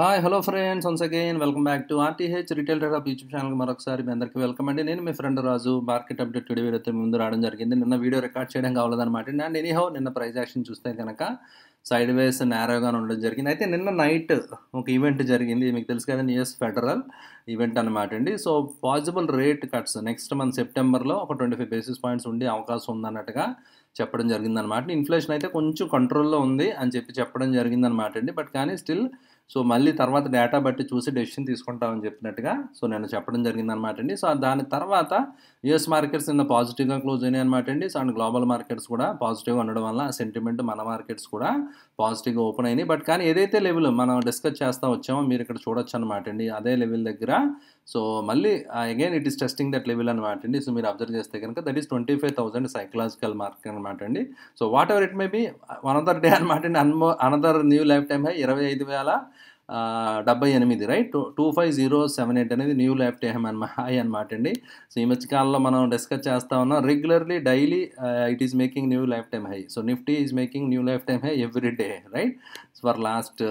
hi hello friends once again welcome back to RTH retail trade of YouTube channel మరొకసారి మీ అందరికీ welcome అండి నేను మీ friend Raju market update video అయితే ముందు రావడం జరిగింది నిన్న వీడియో రికార్డ్ చేయడం కావాలన్నమాట అండ్ హౌ నిన్న ప్రైజ్ యాక్షన్ చూస్తే కనుక సైడ్ వేస్ నేరోగా ఉండడం జరిగింది అయితే నిన్న నైట్ ఒక ఈవెంట్ జరిగింది మీకు తెలుసు కదా యుఎస్ ఫెడరల్ ఈవెంట్ అనమాట అండి so possible rate cuts next month సెప్టెంబర్లో ఒక ట్వంటీ ఫైవ్ బేసిస్ పాయింట్స్ ఉండే అవకాశం ఉందన్నట్టుగా చెప్పడం జరిగిందనమాట ఇన్ఫ్లేషన్ అయితే కొంచెం కంట్రోల్లో ఉంది అని చెప్పి చెప్పడం జరిగిందనమాట అండి బట్ కానీ స్టిల్ సో మళ్ళీ తర్వాత డేటా బట్టి చూసి డెసిషన్ తీసుకుంటామని చెప్పినట్టుగా సో నేను చెప్పడం జరిగిందనమాట అండి సో దాని తర్వాత యుఎస్ మార్కెట్స్ నిన్న పాజిటివ్గా క్లోజ్ అయినాయి అనమాట అండి సో అండ్ గ్లోబల్ మార్కెట్స్ కూడా పాజిటివ్గా ఉండడం వల్ల సెంటిమెంట్ మన మార్కెట్స్ కూడా పాజిటివ్గా ఓపెన్ అయినాయి బట్ కానీ ఏదైతే లెవెల్ మనం డిస్కస్ చేస్తూ వచ్చామో మీరు ఇక్కడ చూడొచ్చు అనమాట అండి అదే లెవెల్ దగ్గర సో మళ్ళీ again it is testing that level అనమాట అండి సో మీరు అబ్జర్వ్ చేస్తే కనుక that is twenty five thousand psychological mark అనమాట అండి so whatever it may be one other day అనమాట అండి అన్మో another new lifetime high ఇరవై ఐదు వేల డెబ్బై ఎనిమిది right two five zero seven eight అనేది న్యూ లైఫ్ టైమ్ అన్న హై అనమాట అండి సో ఈ మధ్యకాలంలో మనం డిస్కస్ చేస్తా ఉన్నాం regularly daily it is making new lifetime high so Nifty is making new lifetime high every day right for last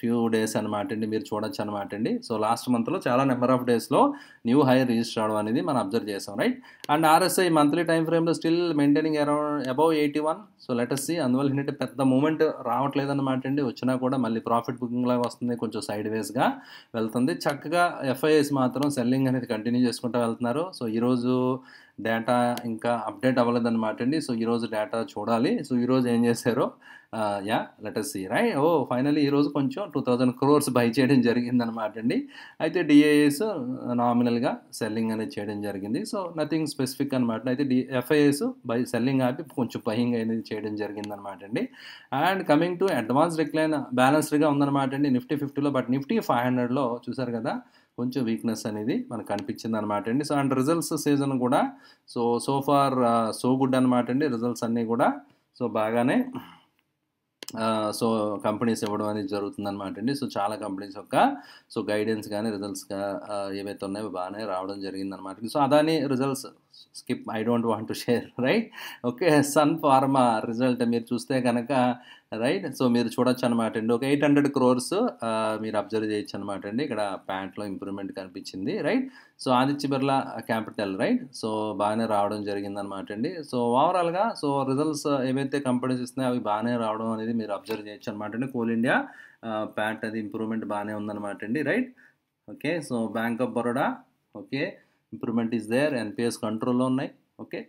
few days అనమాట అండి మీరు చూడొచ్చు అనమాట అండి సో లాస్ట్ మంత్లో చాలా నెంబర్ ఆఫ్ డేస్లో న్యూ హైర్ రిజిస్టర్ అవడం అనేది మనం అబ్జర్వ్ చేసాం right and RSI monthly time ఫ్రేమ్లో still maintaining around above eighty one so let's see అందువల్ల ఏంటంటే పెద్ద మూమెంట్ రావట్లేదు అనమాట అండి వచ్చినా కూడా మళ్ళీ ప్రాఫిట్ బుకింగ్ లాగా వస్తుంది కొంచెం సైడ్ వేస్గా వెళ్తుంది చక్కగా ఎఫ్ఐఎస్ మాత్రం సెల్లింగ్ అనేది కంటిన్యూ చేసుకుంటూ వెళ్తున్నారు సో ఈరోజు డేటా ఇంకా అప్డేట్ అవ్వలేదన్నమాట అండి సో ఈరోజు డేటా చూడాలి సో ఈరోజు ఏం చేశారో yeah let's see right oh finally ఈరోజు కొంచెం టూ థౌజండ్ క్రోర్స్ బై చేయడం జరిగిందనమాట అండి అయితే డిఏఎస్ నామినల్గా సెల్లింగ్ అనేది చేయడం జరిగింది సో నథింగ్ స్పెసిఫిక్ అనమాట అయితే డి ఎఫ్ఐఎస్ బై సెల్లింగ్ ఆపి కొంచెం బయింగ్ అనేది చేయడం జరిగిందనమాట అండి and coming to advance decline బ్యాలెన్స్డ్గా ఉందన్నమాట అండి నిఫ్టీ ఫిఫ్టీలో బట్ నిఫ్టీ ఫైవ్ హండ్రెడ్లో చూసారు కదా కొంచెం వీక్నెస్ అనేది మనకు కనిపించింది అనమాట అండి సో అండ్ రిజల్ట్స్ సీజన్ కూడా so so far so good అనమాట అండి రిజల్ట్స్ అన్నీ కూడా సో బాగానే సో uh, కంపెనీస్ ఇవ్వడం అనేది జరుగుతుందన్నమాట అండి సో చాలా కంపెనీస్ యొక్క సో గైడెన్స్ కానీ రిజల్ట్స్ ఏవైతే ఉన్నాయో బాగానే రావడం జరిగిందనమాట so Adani results skip I don't want to share right okay Sun Pharma result మీరు చూస్తే కనుక రైట్ సో మీరు చూడొచ్చు అనమాట అండి ఒక ఎయిట్ హండ్రెడ్ క్రోర్స్ మీరు అబ్జర్వ్ చేయొచ్చు అనమాట అండి ఇక్కడ ప్యాంట్లో ఇంప్రూవ్మెంట్ కనిపించింది right so Aditya Birla capital right so బాగానే రావడం జరిగిందనమాట అండి సో ఓవరాల్గా సో రిజల్ట్స్ ఏవైతే కంపెనీస్ ఇస్తున్నాయో అవి బాగానే రావడం అనేది మీరు అబ్జర్వ్ చేయొచ్చు అనమాట అండి కోల్ ఇండియా ప్యాంట్ అది ఇంప్రూవ్మెంట్ బాగానే ఉందన్నమాట అండి right okay so Bank of Baroda okay improvement is there NPS కంట్రోల్లో ఉన్నాయి ఓకే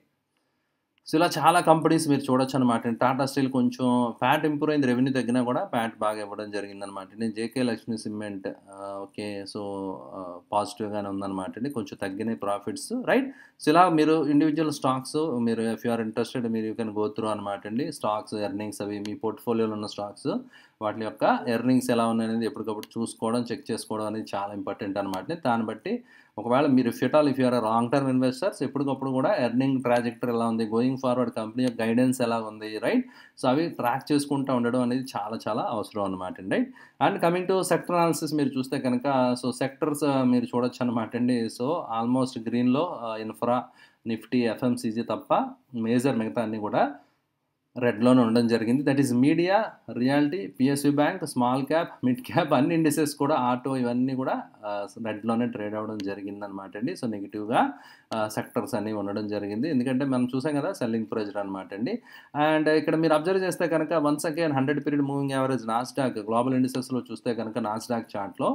సో ఇలా చాలా కంపెనీస్ మీరు చూడొచ్చు అనమాట టాటా స్టీల్ కొంచెం ఫ్యాట్ ఇంప్రూవ్ అయింది రెవెన్యూ తగ్గినా కూడా ఫ్యాట్ బాగా ఇవ్వడం జరిగిందనమాట నేను జేకే లక్ష్మీ సిమెంట్ ఓకే సో పాజిటివ్గానే ఉందన్నమాట అండి కొంచెం తగ్గినాయి ప్రాఫిట్స్ రైట్ సో ఇలా మీరు ఇండివిజువల్ స్టాక్స్ మీరు ఇఫ్ యు ఆర్ ఇంట్రెస్టెడ్ మీరు యూ కెన్ గో త్రూ అనమాట అండి స్టాక్స్ ఎర్నింగ్స్ అవి మీ పోర్ట్ఫోలియోలో ఉన్న స్టాక్స్ వాటి యొక్క ఎర్నింగ్స్ ఎలా ఉన్నాయనేది ఎప్పటికప్పుడు చూసుకోవడం చెక్ చేసుకోవడం అనేది చాలా ఇంపార్టెంట్ అనమాట దాన్ని బట్టి ఒకవేళ మీరు ఫిటాల్ if you're long term investors ఎప్పటికప్పుడు కూడా ఎర్నింగ్ ట్రాజెక్టర్ ఎలా ఉంది గోయింగ్ ఫార్వర్డ్ కంపెనీ యొక్క గైడెన్స్ ఎలా ఉంది రైట్ సో అవి ట్రాక్ చేసుకుంటూ ఉండడం అనేది చాలా చాలా అవసరం అనమాట అండి right and coming to sector analysis మీరు చూస్తే కనుక సో సెక్టర్స్ మీరు చూడొచ్చు అనమాట అండి సో ఆల్మోస్ట్ గ్రీన్లో ఇన్ఫ్రా నిఫ్టీ ఎఫ్ఎంసీజీ తప్ప మేజర్ మిగతా అన్నీ కూడా రెడ్లోనే ఉండడం జరిగింది that is media realty PSU bank small cap mid cap అన్ని ఇండిసెస్ కూడా ఆటో ఇవన్నీ కూడా రెడ్లోనే ట్రేడ్ అవ్వడం జరిగిందనమాట అండి సో నెగిటివ్గా సెక్టర్స్ అన్నీ ఉండడం జరిగింది ఎందుకంటే మనం చూసాం కదా సెల్లింగ్ ప్రెజర్ అనమాట అండి అండ్ ఇక్కడ మీరు అబ్జర్వ్ చేస్తే కనుక once again hundred period moving average Nasdaq global ఇండిసెస్లో చూస్తే కనుక నాస్డాక్ చార్ట్లో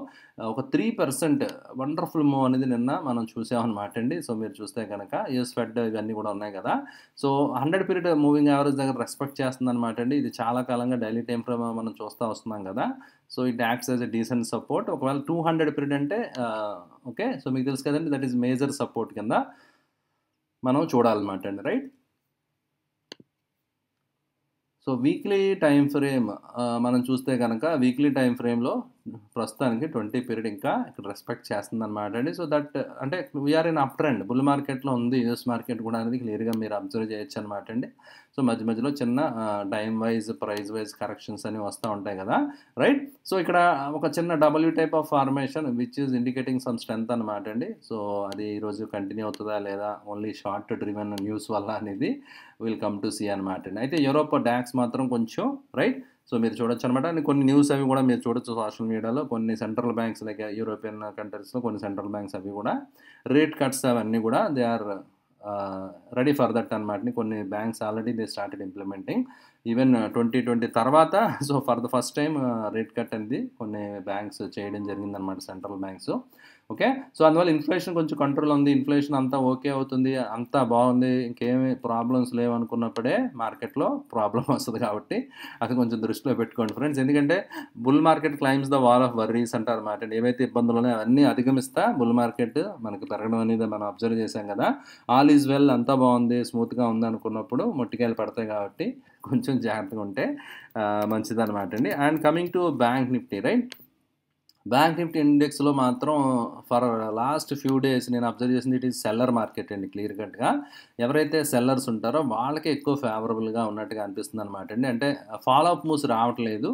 ఒక త్రీ పర్సెంట్ వండర్ఫుల్ మూవ్ అనేది నిన్న మనం చూసామన్నమాట అండి సో మీరు చూస్తే కనుక యూఎస్ ఫెడ్ ఇవన్నీ కూడా ఉన్నాయి కదా so hundred period moving average దగ్గర రెస్పెక్ట్ చేస్తుంది అనమాట అండి ఇది చాలా కాలంగా డైలీ టైం ఫ్రేమ్ మనం చూస్తూ వస్తున్నాం కదా so it acts as a decent support ఒకవేళ టూ హండ్రెడ్ పీరియడ్ అంటే ఓకే సో మీకు తెలుసు కదండి దట్ ఈస్ మేజర్ సపోర్ట్ కింద మనం చూడాలన్నమాట అండి right so weekly time frame మనం చూస్తే కనుక వీక్లీ టైం ఫ్రేమ్లో ప్రస్తుతానికి ట్వంటీ పీరియడ్ ఇంకా ఇక్కడ రెస్పెక్ట్ చేస్తుంది అనమాట అండి సో దట్ అంటే we are in up trend bull మార్కెట్లో ఉంది యూఎస్ మార్కెట్ కూడా అనేది క్లియర్గా మీరు అబ్జర్వ్ చేయొచ్చు అనమాట అండి సో మధ్య మధ్యలో చిన్న time wise price wise corrections అనేవి వస్తూ ఉంటాయి కదా రైట్ సో ఇక్కడ ఒక చిన్న W type of formation which is indicating some strength అనమాట అండి సో అది ఈరోజు కంటిన్యూ అవుతుందా లేదా ఓన్లీ షార్ట్ డ్రివెన్ న్యూస్ వల్ల అనేది విల్ కమ్ టు సీ అనమాట అండి అయితే యూరోప్ డ్యాక్స్ మాత్రం కొంచెం రైట్ సో మీరు చూడొచ్చు అనమాట కొన్ని న్యూస్ అవి కూడా మీరు చూడొచ్చు సోషల్ మీడియాలో కొన్ని సెంట్రల్ బ్యాంక్స్ లైక్ యూరోపియన్ కంట్రీస్లో కొన్ని సెంట్రల్ బ్యాంక్స్ అవి కూడా రేట్ కట్స్ అవన్నీ కూడా they are ready for that అనమాట కొన్ని banks already they started implementing even twenty twenty తర్వాత so for the first time rate cut అనేది కొన్ని బ్యాంక్స్ చేయడం జరిగిందనమాట సెంట్రల్ బ్యాంక్స్ ఓకే సో అందువల్ల ఇన్ఫ్లేషన్ కొంచెం కంట్రోల్ ఉంది ఇన్ఫ్లేషన్ అంతా ఓకే అవుతుంది అంతా బాగుంది ఇంకేమి ప్రాబ్లమ్స్ లేవనుకున్నప్పుడే మార్కెట్లో ప్రాబ్లం వస్తుంది కాబట్టి అది కొంచెం దృష్టిలో పెట్టుకోండి ఫ్రెండ్స్ ఎందుకంటే bull market climbs the wall of worries అంటారు అనమాట ఏవైతే ఇబ్బందులు ఉన్నాయో అవన్నీ అధిగమిస్తా బుల్ మార్కెట్ మనకు పెరగడం అనేది మనం అబ్జర్వ్ చేశాం కదా ఆల్ ఈజ్ వెల్ అంతా బాగుంది స్మూత్గా ఉంది అనుకున్నప్పుడు మొట్టికాయలు పడతాయి కాబట్టి కొంచెం జాగ్రత్తగా ఉంటే అనమాట అండి and coming to bank Nifty right bank Nifty ఇండెక్స్లో మాత్రం ఫర్ లాస్ట్ ఫ్యూ డేస్ నేను అబ్జర్వ్ చేసింది ఇట్ ఈస్ సెల్లర్ మార్కెట్ అండి క్లియర్ కట్గా ఎవరైతే సెల్లర్స్ ఉంటారో వాళ్ళకే ఎక్కువ ఫేవరబుల్గా ఉన్నట్టుగా అనిపిస్తుంది అనమాట అండి అంటే ఫాలో అప్ మూవ్స్ రావట్లేదు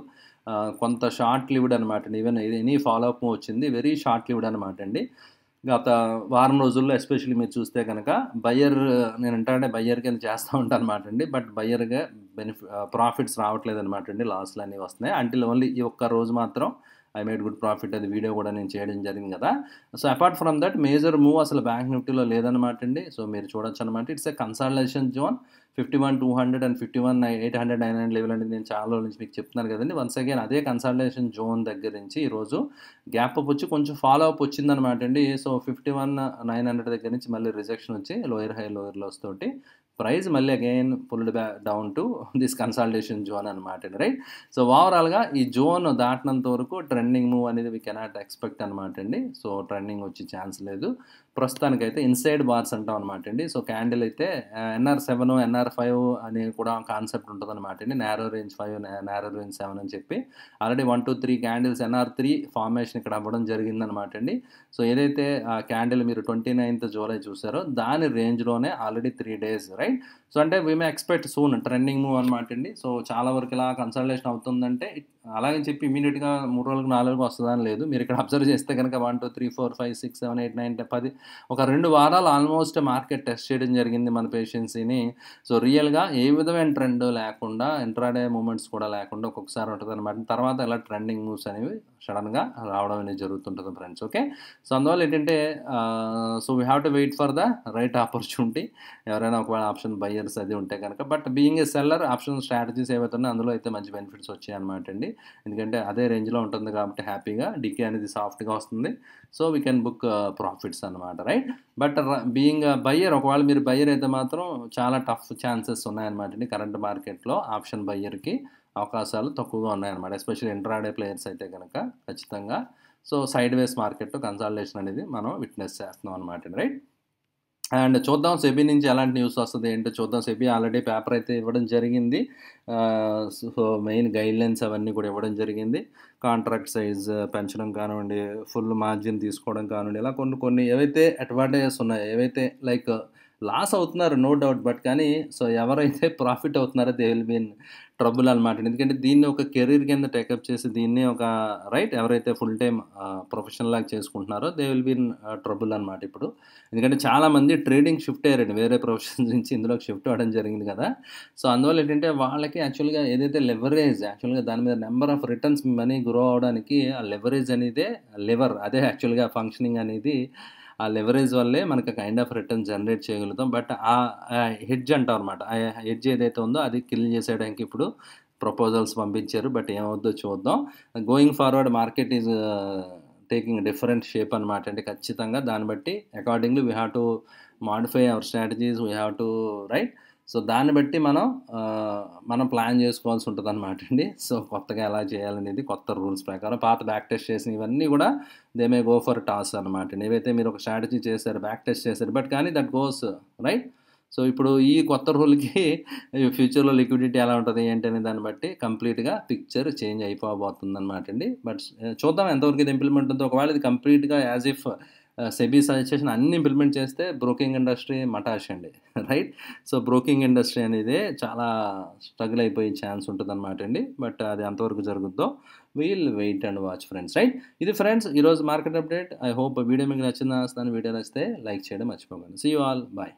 కొంత షార్ట్ లివ్డ్ అనమాట అండి ఈవెన్ ఎనీ ఫాలో అప్ వచ్చింది వెరీ షార్ట్ లివ్డ్ అనమాట అండి గత వారం రోజుల్లో ఎస్పెషల్లీ మీరు చూస్తే కనుక బయ్యర్ నేను అంటే బయ్యర్ కింద చేస్తూ ఉంటాను అనమాట అండి బట్ బయ్యర్గా బెనిఫి ప్రాఫిట్స్ రావట్లేదు అనమాట అండి లాస్లు అనేవి వస్తున్నాయి అంటే ఓన్లీ ఈ ఒక్క రోజు మాత్రం ఐ మేడ్ గుడ్ ప్రాఫిట్ అది వీడియో కూడా నేను చేయడం జరిగింది కదా so apart from that major move అసలు బ్యాంక్ నిఫ్టీలో లేదనమాట అండి సో మీరు చూడొచ్చు అనమాట it's a consultation zone fifty one two hundred and fifty one eight hundred nine hundred level అండి నేను చాలా రోజుల నుంచి మీకు చెప్తున్నాను కదండి వన్స్ అగైన్ అదే కన్సల్టేషన్ జోన్ దగ్గర నుంచి ఈరోజు గ్యాప్ అప్ వచ్చి కొంచెం ఫాలో అప్ వచ్చిందనమాట అండి so fifty one nine hundred దగ్గర నుంచి మళ్ళీ రిజెక్షన్ వచ్చి లోయర్ హై లోయర్ లోస్ తోటి ప్రైస్ మళ్ళీ again pulled back down to this consultation zone అనమాట అండి రైట్ సో ఓవరాల్గా ఈ జోన్ దాటినంత వరకు ట్రెండింగ్ మూవ్ అనేది వీ కెనాట్ ఎక్స్పెక్ట్ అనమాట అండి సో ట్రెండింగ్ వచ్చే ఛాన్స్ లేదు ప్రస్తుతానికైతే ఇన్సైడ్ బార్స్ అంటాం అనమాట అండి సో క్యాండిల్ అయితే ఎన్ఆర్ సెవెన్ ఎన్ఆర్ ఫైవ్ అని కూడా కాన్సెప్ట్ ఉంటుంది అనమాట అండి narrow range five narrow range seven అని చెప్పి already one two three candles NR three formation ఇక్కడ అవ్వడం జరిగిందనమాట అండి సో ఏదైతే ఆ క్యాండిల్ మీరు ట్వంటీ నైన్త్ జూలై చూసారో దాని రేంజ్లోనే already three days right so అంటే we may expect soon trending move అనమాట అండి సో చాలా వరకు ఇలా కన్సల్టేషన్ అవుతుందంటే అలాగని చెప్పి ఇమీడియట్గా మూడు రోజులకు నాలుగు వస్తుందని లేదు మీరు ఇక్కడ అబ్జర్వ్ చేస్తే కనుక one two three four five six seven eight nine పది ఒక రెండు వారాలు ఆల్మోస్ట్ మార్కెట్ టెస్ట్ చేయడం జరిగింది మన పేషెన్సీని సో రియల్గా ఏ విధమైన ట్రెండ్ లేకుండా ఇంట్రాడే మూమెంట్స్ కూడా లేకుండా ఒక్కొక్కసారి ఉంటుంది అనమాట తర్వాత ఇలా ట్రెండింగ్ మూవ్స్ అనేవి సడన్గా రావడం అనేది జరుగుతుంటుంది ఫ్రెండ్స్ ఓకే సో అందువల్ల ఏంటంటే so we have to wait for the right opportunity ఎవరైనా ఒకవేళ ఆప్షన్ బయర్స్ అది ఉంటే కనుక but being a seller option strategies ఏవైతే అందులో అయితే మంచి బెనిఫిట్స్ వచ్చాయి అనమాట అండి ఎందుకంటే అదే రేంజ్లో ఉంటుంది కాబట్టి హ్యాపీగా డికే అనేది సాఫ్ట్గా వస్తుంది so we can book profits అనమాట రైట్ బట్ బీయింగ్ బయ్యర్ ఒకవేళ మీరు బయ్యర్ అయితే మాత్రం చాలా టఫ్ ఛాన్సెస్ ఉన్నాయన్నమాట అండి కరెంట్ మార్కెట్లో ఆప్షన్ బయ్యర్కి అవకాశాలు తక్కువగా ఉన్నాయన్నమాట ఎస్పెషల్లీ ఇంట్రాడే ప్లేయర్స్ అయితే కనుక ఖచ్చితంగా so sideways market consolidation అనేది మనం విట్నెస్ చేస్తున్నాం అనమాట రైట్ అండ్ చూద్దాం సెబీ నుంచి ఎలాంటి న్యూస్ వస్తుంది ఏంటో చూద్దాం సెబీ ఆల్రెడీ పేపర్ అయితే ఇవ్వడం జరిగింది సో మెయిన్ గైడ్లైన్స్ అవన్నీ కూడా ఇవ్వడం జరిగింది కాంట్రాక్ట్ సైజ్ పెంచడం కానివ్వండి ఫుల్ మార్జిన్ తీసుకోవడం కానివ్వండి ఇలా కొన్ని కొన్ని ఏవైతే అడ్వాంటేజెస్ ఉన్నాయో ఏవైతే లైక్ లాస్ అవుతున్నారు నో డౌట్ బట్ కానీ సో ఎవరైతే ప్రాఫిట్ అవుతున్నారో దే విల్ బీన్ ట్రబుల్ అనమాట ఎందుకంటే దీన్ని ఒక కెరీర్ కింద టేకప్ చేసి దీన్ని ఒక రైట్ ఎవరైతే ఫుల్ టైం ప్రొఫెషనల్ లాగా చేసుకుంటున్నారో దే విల్ బీన్ ట్రబుల్ అనమాట ఇప్పుడు ఎందుకంటే చాలామంది ట్రేడింగ్ షిఫ్ట్ అయ్యారండి వేరే ప్రొఫెషన్ నుంచి ఇందులోకి షిఫ్ట్ అవ్వడం జరిగింది కదా సో అందువల్ల ఏంటంటే వాళ్ళకి యాక్చువల్గా ఏదైతే లెవరేజ్ యాక్చువల్గా దాని మీద number of returns money grow అవడానికి ఆ లెవరేజ్ అనేది లివర్ అదే యాక్చువల్గా ఫంక్షనింగ్ అనేది ఆ లెవరేజ్ వల్లే మనకి కైండ్ ఆఫ్ రిటర్న్ జనరేట్ చేయగలుగుతాం బట్ ఆ హెడ్జ్ అంటాం అనమాట ఆ హెడ్జ్ ఏదైతే ఉందో అది కిల్ చేసేయడానికి ఇప్పుడు ప్రపోజల్స్ పంపించారు బట్ ఏమవుద్దో చూద్దాం going forward market is taking different shape అనమాట అంటే ఖచ్చితంగా దాన్ని బట్టి accordingly we have to modify our strategies we have to right so దాన్ని బట్టి మనం మనం ప్లాన్ చేసుకోవాల్సి ఉంటుంది అనమాట అండి సో కొత్తగా ఎలా చేయాలనేది కొత్త రూల్స్ ప్రకారం పాత బ్యాక్ టెస్ట్ చేసిన ఇవన్నీ కూడా they may go for toss అనమాట అండి ఏవైతే మీరు ఒక స్ట్రాటజీ చేశారు బ్యాక్ టెస్ట్ చేశారు బట్ కానీ దట్ గోస్ రైట్ సో ఇప్పుడు ఈ కొత్త రూల్కి ఫ్యూచర్లో లిక్విడిటీ ఎలా ఉంటుంది ఏంటి అనే దాన్ని బట్టి కంప్లీట్గా పిక్చర్ చేంజ్ అయిపోబోతుంది అనమాట అండి బట్ చూద్దాం ఎంతవరకు ఇది ఇంప్లిమెంట్ ఉందో ఒకవేళ ఇది కంప్లీట్గా యాజ్ ఇఫ్ సెబీ సజెషన్ అన్ని ఇంప్లిమెంట్ చేస్తే బ్రోకింగ్ ఇండస్ట్రీ మటాష్ అండి రైట్ సో బ్రోకింగ్ ఇండస్ట్రీ అనేది చాలా స్ట్రగుల్ అయిపోయే ఛాన్స్ ఉంటుంది అనమాట అండి బట్ అది ఎంతవరకు జరుగుద్దో we'll wait and watch friends right ఇది ఫ్రెండ్స్ ఈరోజు market update I hope video మీకు నచ్చిందా దాని వీడియో నచ్చితే లైక్ చేయడం మర్చిపోకండి సీ యూ ఆల్ బాయ్